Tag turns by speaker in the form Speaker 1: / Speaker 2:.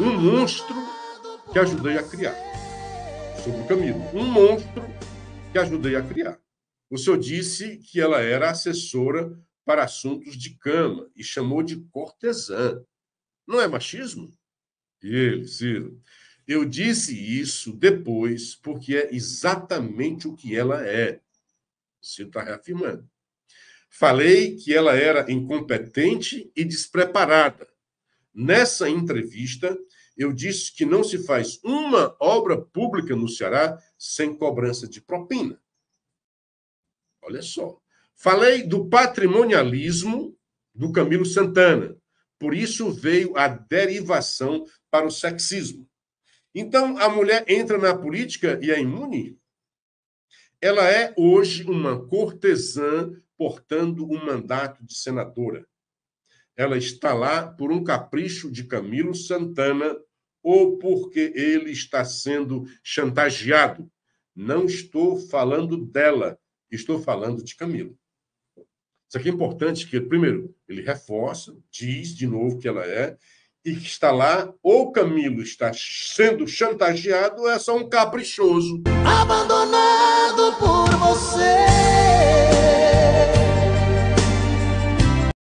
Speaker 1: um monstro que ajudei a criar. Sobre o Camilo. Um monstro que ajudei a criar. O senhor disse que ela era assessora para assuntos de cama e chamou de cortesã. Não é machismo? Ele, Ciro. Eu disse isso depois porque é exatamente o que ela é. Ciro está reafirmando. Falei que ela era incompetente e despreparada. Nessa entrevista, eu disse que não se faz uma obra pública no Ceará sem cobrança de propina. Olha só. Falei do patrimonialismo do Camilo Santana. Por isso veio a derivação para o sexismo. Então, a mulher entra na política e é imune? Ela é hoje uma cortesã portando um mandato de senadora ela está lá por um capricho de Camilo Santana ou porque ele está sendo chantageado. Não estou falando dela, estou falando de Camilo. Isso aqui é importante que, primeiro, ele reforça, diz de novo que ela é, e que está lá, ou Camilo está sendo chantageado, ou é só um caprichoso. Abandonado!